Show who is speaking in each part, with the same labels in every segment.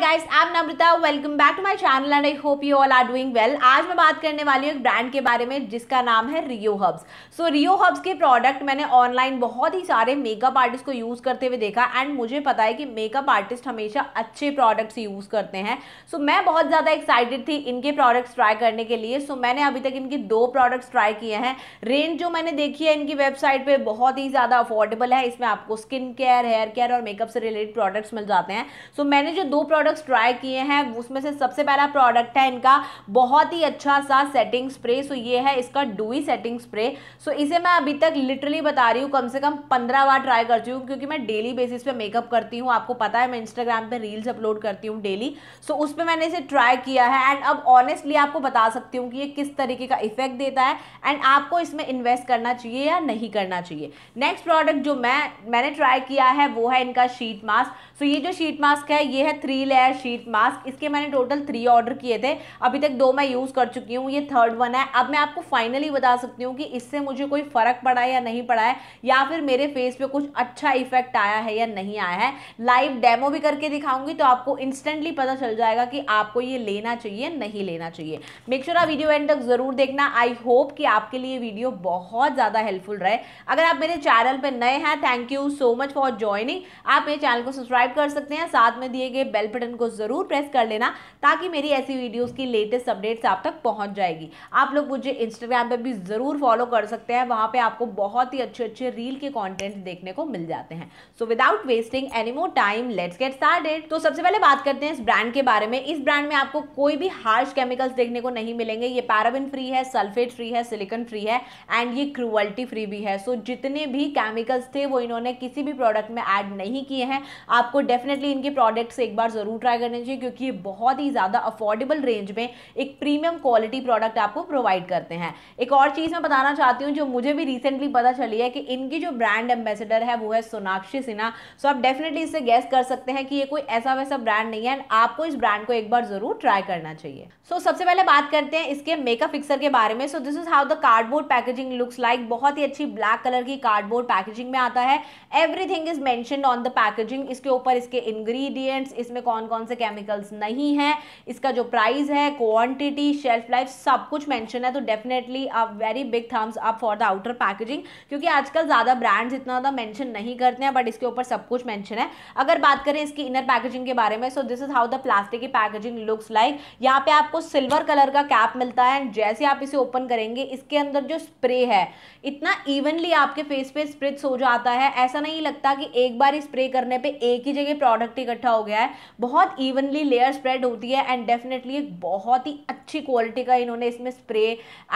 Speaker 1: guys I am Namrata welcome back to my channel and I hope you all are doing well आज मैं बात करने वाली हूँ एक ब्रांड के बारे में जिसका नाम है रियो हब्स सो रियो हब्स के प्रोडक्ट मैंने ऑनलाइन बहुत ही सारे मेकअप आर्टिस्ट को यूज़ करते हुए देखा एंड मुझे पता है कि मेकअप आर्टिस्ट हमेशा अच्छे प्रोडक्ट्स यूज़ करते हैं सो so, मैं बहुत ज़्यादा एक्साइटेड थी इनके प्रोडक्ट्स ट्राई करने के लिए सो so, मैंने अभी तक इनके दो प्रोडक्ट्स ट्राई किए हैं रेंज जो मैंने देखी है इनकी वेबसाइट पर बहुत ही ज़्यादा अफोर्डेबल है इसमें आपको स्किन केयर हेयर केयर और मेकअप से रिलेटेड प्रोडक्ट्स मिल जाते हैं सो so, मैंने जो दो प्रोडक्ट प्रोडक्ट्स ट्राई किए हैं उसमें से सबसे पहला प्रोडक्ट है इनका बहुत ही अच्छा सा सेटिंग स्प्रे सो ये है इसका डुई सेटिंग स्प्रे सो इसे मैं अभी तक लिटरली बता रही हूँ कम से कम पंद्रह बार ट्राई करती हूँ क्योंकि मैं डेली बेसिस पे मेकअप करती हूँ आपको पता है मैं इंस्टाग्राम पर रील्स अपलोड करती हूँ डेली सो उस पर मैंने इसे ट्राई किया है एंड अब ऑनेस्टली आपको बता सकती हूँ कि ये किस तरीके का इफेक्ट देता है एंड आपको इसमें इन्वेस्ट करना चाहिए या नहीं करना चाहिए नेक्स्ट प्रोडक्ट जो मैं मैंने ट्राई किया है वो है इनका शीट मास्क सो so ये जो शीट मास्क है ये है three layer layer sheet mask इसके मैंने टोटल थ्री ऑर्डर किए थे अभी तक दो मैं यूज़ कर चुकी हूँ ये थर्ड वन है अब मैं आपको फाइनली बता सकती हूँ कि इससे मुझे कोई फ़र्क पड़ा या नहीं पड़ा है या फिर मेरे फेस पे कुछ अच्छा इफेक्ट आया है या नहीं आया है लाइव डेमो भी करके दिखाऊंगी तो आपको इंस्टेंटली पता चल जाएगा कि आपको ये लेना चाहिए नहीं लेना चाहिए मेक श्योर आप वीडियो एंड तक ज़रूर देखना आई होप कि आपके लिए वीडियो बहुत ज़्यादा हेल्पफुल रहे अगर आप मेरे चैनल पर नए हैं thank you so much for joining आप मेरे चैनल को सब्सक्राइब कर सकते हैं साथ में दिए गए बेल बटन बटन को ज़रूर प्रेस कर लेना ताकि मेरी ऐसी वीडियोस की लेटेस्ट अपडेट्स आप तक पहुंच जाएगी आप लोग मुझे इंस्टाग्राम पर भी ज़रूर फॉलो कर सकते हैं वहां पे आपको बहुत ही अच्छे अच्छे रील के कॉन्टेंट देखने को मिल जाते हैं so without wasting any more time let's get started तो सबसे पहले बात करते हैं इस ब्रांड के बारे में इस ब्रांड में आपको कोई भी हार्श केमिकल्स देखने को नहीं मिलेंगे ये पैराबिन फ्री है सल्फेट फ्री है सिलिकन फ्री है एंड ये क्रूअल्टी फ्री भी है सो so, जितने भी केमिकल्स थे वो इन्होंने किसी भी प्रोडक्ट में ऐड नहीं किए हैं आपको डेफिनेटली इनके प्रोडक्ट्स एक बार ज़रूर ज़रूर ट्राई करने चाहिए क्योंकि ये बहुत ही ज़्यादा अफोर्डेबल रेंज में एक प्रीमियम क्वालिटी प्रोडक्ट आपको प्रोवाइड करते हैं एक और चीज़ मैं बताना चाहती हूँ जो मुझे भी रिसेंटली पता चली है कि इनकी जो ब्रांड एम्बेसडर है वो है सोनाक्षी सिन्हा सो आप डेफिनेटली इससे गेस कर सकते हैं कि ये कोई ऐसा वैसा ब्रांड नहीं है एंड आपको इस ब्रांड को एक बार ज़रूर ट्राई करना चाहिए सो so, सबसे पहले बात करते हैं इसके मेकअप फिक्सर के बारे में so this is how the cardboard packaging looks like बहुत ही अच्छी ब्लैक कलर की कार्डबोर्ड पैकेजिंग में आता है everything is mentioned on the packaging इसके ऊपर इसके इंग्रीडियंट्स इसमें कौन कौन से केमिकल्स नहीं है इसका जो प्राइस है क्वांटिटी शेल्फ लाइफ सब कुछ मेंशन है तो definitely a very big thumbs up for the outer packaging क्योंकि आजकल ज़्यादा ब्रांड्स इतना ज़्यादा मेंशन नहीं करते हैं बट इसके ऊपर सब कुछ मेंशन है अगर बात करें इसकी इनर पैकेजिंग के बारे में so this is how the plastic की पैकेजिंग लुक्स लाइक यहाँ पे आपको सिल्वर कलर का कैप मिलता है एंड जैसे आप इसे ओपन करेंगे इसके अंदर जो स्प्रे है इतना इवनली आपके फेस पे स्प्रिट्स हो जाता है ऐसा नहीं लगता कि एक बार स्प्रे करने पर एक ही जगह प्रोडक्ट इकट्ठा हो गया है बहुत बहुत इवनली लेयर स्प्रेड होती है एंड डेफिनेटली एक बहुत ही अच्छी क्वालिटी का इन्होंने इसमें स्प्रे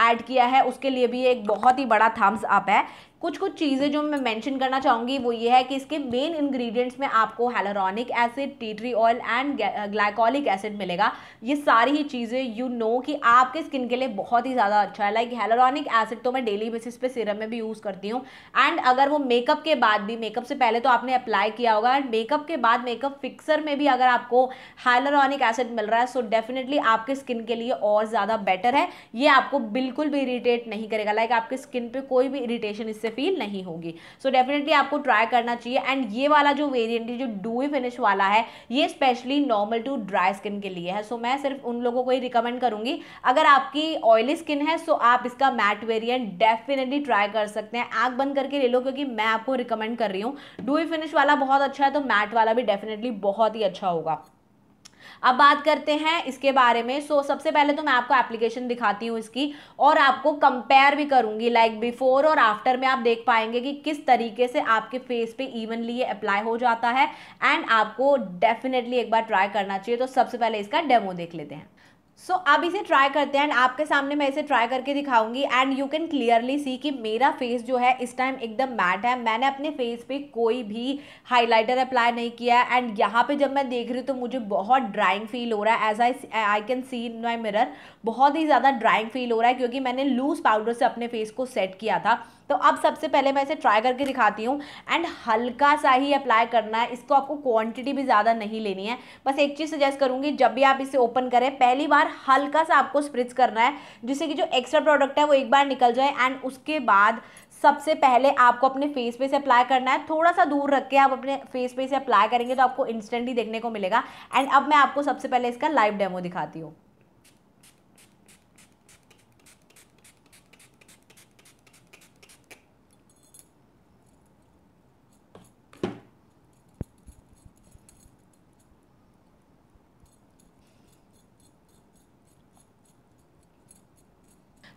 Speaker 1: ऐड किया है उसके लिए भी एक बहुत ही बड़ा थम्स अप है कुछ कुछ चीज़ें जो मैं मेंशन करना चाहूँगी वो ये है कि इसके मेन इंग्रेडिएंट्स में आपको hyaluronic acid tea tree oil and glycolic acid मिलेगा ये सारी ही चीज़ें यू नो कि आपके स्किन के लिए बहुत ही ज़्यादा अच्छा है लाइक हेलोरॉनिक एसिड तो मैं डेली बेसिस पे सीरम में भी यूज़ करती हूँ एंड अगर वो मेकअप के बाद भी मेकअप से पहले तो आपने अप्लाई किया होगा एंड मेकअप के बाद मेकअप फिक्सर में भी अगर आप आपको हाइलरॉनिक एसिड मिल रहा है सो डेफिनेटली आपके स्किन के लिए और ज़्यादा बेटर है ये आपको बिल्कुल भी इरीटेट नहीं करेगा लाइक like आपके स्किन पे कोई भी इरीटेशन इससे फील नहीं होगी सो so डेफिनेटली आपको ट्राई करना चाहिए एंड ये वाला जो वेरियंट जो डूई फिनिश वाला है ये specially normal to dry skin के लिए है सो so मैं सिर्फ उन लोगों को ही रिकमेंड करूँगी अगर आपकी ऑयली स्किन है सो so आप इसका मैट वेरियंट डेफिनेटली ट्राई कर सकते हैं आँख बंद करके ले लो क्योंकि मैं आपको रिकमेंड कर रही हूँ डूई फिनिश वाला बहुत अच्छा है तो मैट वाला भी डेफिनेटली बहुत ही अच्छा होगा अब बात करते हैं इसके बारे में सो so, सबसे पहले तो मैं आपको एप्लीकेशन दिखाती हूँ इसकी और आपको कंपेयर भी करूँगी लाइक बिफोर और आफ्टर में आप देख पाएंगे कि किस तरीके से आपके फेस पे इवनली ये अप्लाई हो जाता है एंड आपको डेफिनेटली एक बार ट्राई करना चाहिए तो सबसे पहले इसका डेमो देख लेते हैं सो so, आप इसे ट्राई करते हैं एंड आपके सामने मैं इसे ट्राई करके दिखाऊंगी and you can clearly see कि मेरा फेस जो है इस टाइम एकदम मैट है मैंने अपने फेस पे कोई भी हाइलाइटर अप्लाई नहीं किया एंड यहाँ पे जब मैं देख रही हूँ तो मुझे बहुत ड्राइंग फील हो रहा है as I I can see in my mirror बहुत ही ज़्यादा ड्राइंग फील हो रहा है क्योंकि मैंने लूज़ पाउडर से अपने फेस को सेट किया था तो अब सबसे पहले मैं इसे ट्राई करके दिखाती हूँ एंड हल्का सा ही अप्लाई करना है इसको आपको क्वांटिटी भी ज़्यादा नहीं लेनी है बस एक चीज़ सजेस्ट करूँगी जब भी आप इसे ओपन करें पहली बार हल्का सा आपको स्प्रिच करना है जिससे कि जो एक्स्ट्रा प्रोडक्ट है वो एक बार निकल जाए एंड उसके बाद सबसे पहले आपको अपने फेस पे से अप्लाई करना है थोड़ा सा दूर रख के आप अपने फेस पे से अप्लाई करेंगे तो आपको इंस्टेंटली देखने को मिलेगा एंड अब मैं आपको सबसे पहले इसका लाइव डेमो दिखाती हूँ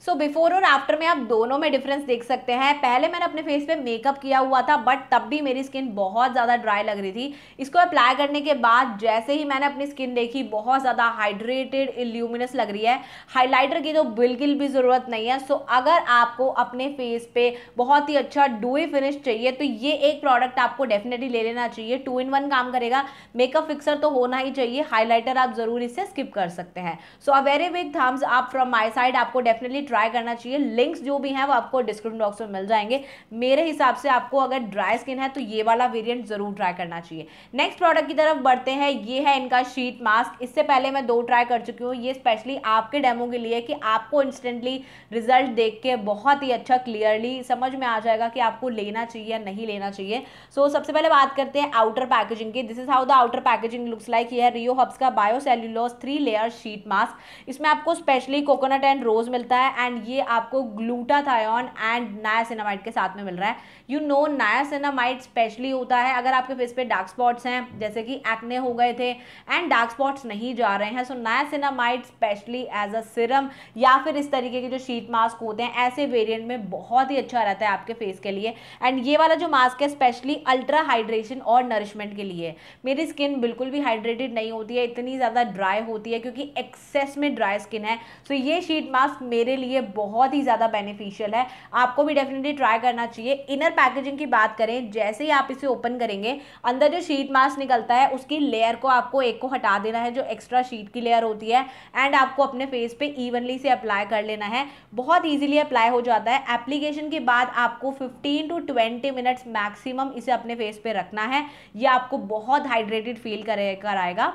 Speaker 1: सो बिफोर और आफ्टर में आप दोनों में डिफरेंस देख सकते हैं पहले मैंने अपने फेस पे मेकअप किया हुआ था बट तब भी मेरी स्किन बहुत ज़्यादा ड्राई लग रही थी इसको अप्लाई करने के बाद जैसे ही मैंने अपनी स्किन देखी बहुत ज़्यादा हाइड्रेटेड इल्यूमिनस लग रही है हाईलाइटर की तो बिल्कुल भी ज़रूरत नहीं है सो अगर आपको अपने फेस पे बहुत ही अच्छा डुई फिनिश चाहिए तो ये एक प्रोडक्ट आपको डेफिनेटली ले लेना चाहिए टू इन वन काम करेगा मेकअप फिक्सर तो होना ही चाहिए हाईलाइटर आप ज़रूर इससे स्किप कर सकते हैं so a very big thumbs up from my side आपको डेफिनेटली ट्राई करना चाहिए लिंक्स जो भी हैं वो आपको डिस्क्रिप्शन बॉक्स में मिल जाएंगे मेरे हिसाब से आपको अगर ड्राई स्किन है तो ये वाला वेरियंट ज़रूर ट्राई करना चाहिए नेक्स्ट प्रोडक्ट की तरफ बढ़ते हैं ये है इनका शीट मास्क इससे पहले मैं दो ट्राई कर चुकी हूँ ये स्पेशली आपके डेमो के लिए कि आपको इंस्टेंटली रिजल्ट देख के बहुत ही अच्छा क्लियरली समझ में आ जाएगा कि आपको लेना चाहिए या नहीं लेना चाहिए सो so, सबसे पहले बात करते हैं आउटर पैकेजिंग की this is how the outer packaging looks like ये है रियो हब्स का biocellulose three layer sheet mask इसमें आपको स्पेशली कोकोनट एंड रोज मिलता है एंड ये आपको ग्लूटाथायोन एंड नायासिनामाइड के साथ में मिल रहा है यू नो नायासिनामाइड स्पेशली होता है अगर आपके फेस पे डार्क स्पॉट्स हैं जैसे कि एक्ने हो गए थे एंड डार्क स्पॉट्स नहीं जा रहे हैं so niacinamide specially as a serum या फिर इस तरीके के जो शीट मास्क होते हैं ऐसे वेरियंट में बहुत ही अच्छा रहता है आपके फेस के लिए एंड ये वाला जो मास्क है स्पेशली अल्ट्रा हाइड्रेशन और नरिशमेंट के लिए मेरी स्किन बिल्कुल भी हाइड्रेटेड नहीं होती है इतनी ज़्यादा ड्राई होती है क्योंकि एक्सेस में ड्राई स्किन है सो so ये शीट मास्क मेरे लिए लिए बहुत ही ज़्यादा बेनिफिशियल है आपको भी डेफिनेटली ट्राई करना चाहिए इनर पैकेजिंग की बात करें जैसे ही आप इसे ओपन करेंगे अंदर जो शीट मास्क निकलता है उसकी लेयर को आपको एक को हटा देना है जो एक्स्ट्रा शीट की लेयर होती है एंड आपको अपने फेस पे इवनली से अप्लाई कर लेना है बहुत ईजिली अप्लाई हो जाता है एप्लीकेशन के बाद आपको fifteen to twenty minutes maximum इसे अपने फेस पे रखना है यह आपको बहुत हाइड्रेटेड फील करे कराएगा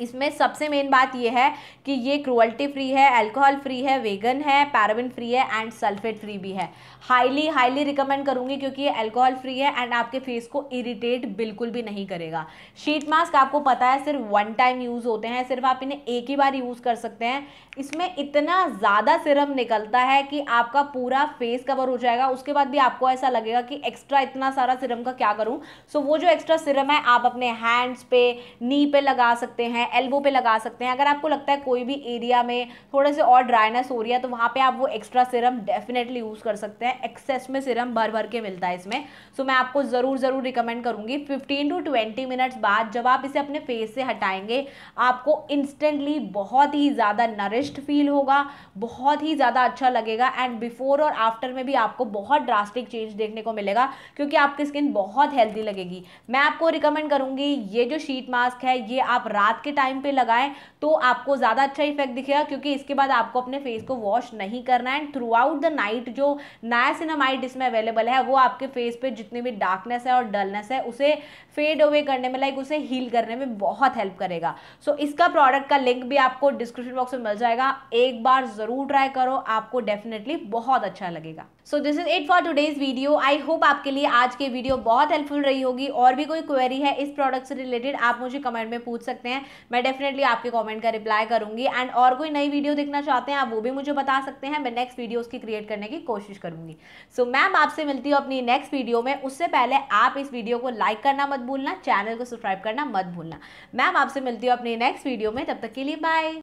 Speaker 1: इसमें सबसे मेन बात यह है कि ये क्रुअल्टी फ्री है अल्कोहल फ्री है वेगन है पैराबिन फ्री है एंड सल्फेट फ्री भी है हाईली हाईली रिकमेंड करूँगी क्योंकि ये अल्कोहल फ्री है एंड आपके फेस को इरिटेट बिल्कुल भी नहीं करेगा शीट मास्क आपको पता है सिर्फ वन टाइम यूज़ होते हैं सिर्फ आप इन्हें एक ही बार यूज़ कर सकते हैं इसमें इतना ज़्यादा सिरम निकलता है कि आपका पूरा फेस कवर हो जाएगा उसके बाद भी आपको ऐसा लगेगा कि एक्स्ट्रा इतना सारा सिरम का क्या करूँ सो वो जो एक्स्ट्रा सिरम है आप अपने हैंड्स पे नी पे लगा सकते हैं हैं एल्बो पे लगा सकते हैं अगर आपको लगता है कोई भी एरिया में थोड़े से और ड्राइनेस हो रही है तो वहाँ पे आप वो एक्स्ट्रा सिरम डेफिनेटली यूज़ कर सकते हैं एक्सेस में सिरम भर भर के मिलता है इसमें सो मैं आपको ज़रूर ज़रूर रिकमेंड करूँगी फिफ्टीन टू ट्वेंटी मिनट्स बाद जब आप इसे अपने फेस से हटाएंगे आपको इंस्टेंटली बहुत ही ज़्यादा नरिश्ड फील होगा बहुत ही ज़्यादा अच्छा लगेगा एंड बिफोर और आफ्टर में भी आपको बहुत ड्रास्टिक चेंज देखने को मिलेगा क्योंकि आपकी स्किन बहुत हेल्दी लगेगी मैं आपको रिकमेंड करूंगी ये जो शीट मास्क है ये आप रात के के टाइम पे लगाएं तो आपको ज़्यादा अच्छा इफेक्ट दिखेगा क्योंकि इसके बाद आपको अपने फेस को वॉश नहीं करना है and throughout the night जो नायसिनामाइड इसमें अवेलेबल है वो आपके फेस पे जितनी भी डार्कनेस है और डलनेस है उसे फेड अवे करने में लाइक उसे हील करने में बहुत हेल्प करेगा सो so, इसका प्रोडक्ट का लिंक भी आपको डिस्क्रिप्शन बॉक्स में मिल जाएगा एक बार ज़रूर ट्राई करो आपको डेफिनेटली बहुत अच्छा लगेगा so this is it for today's video I hope आपके लिए आज की वीडियो बहुत हेल्पफुल रही होगी और भी कोई क्वेरी है इस प्रोडक्ट से रिलेटेड आप मुझे कमेंट में पूछ सकते हैं मैं डेफिनेटली आपके कॉमेंट का रिप्लाई करूंगी एंड और कोई नई वीडियो देखना चाहते हैं आप वो भी मुझे बता सकते हैं मैं नेक्स्ट वीडियो उसकी क्रिएट करने की कोशिश करूंगी सो so, मैम आपसे मिलती हूँ अपनी नेक्स्ट वीडियो में उससे पहले आप इस वीडियो को लाइक करना मत भूलना चैनल को सब्सक्राइब करना मत भूलना मैम आपसे मिलती हूँ अपनी नेक्स्ट वीडियो में तब तक के लिए बाय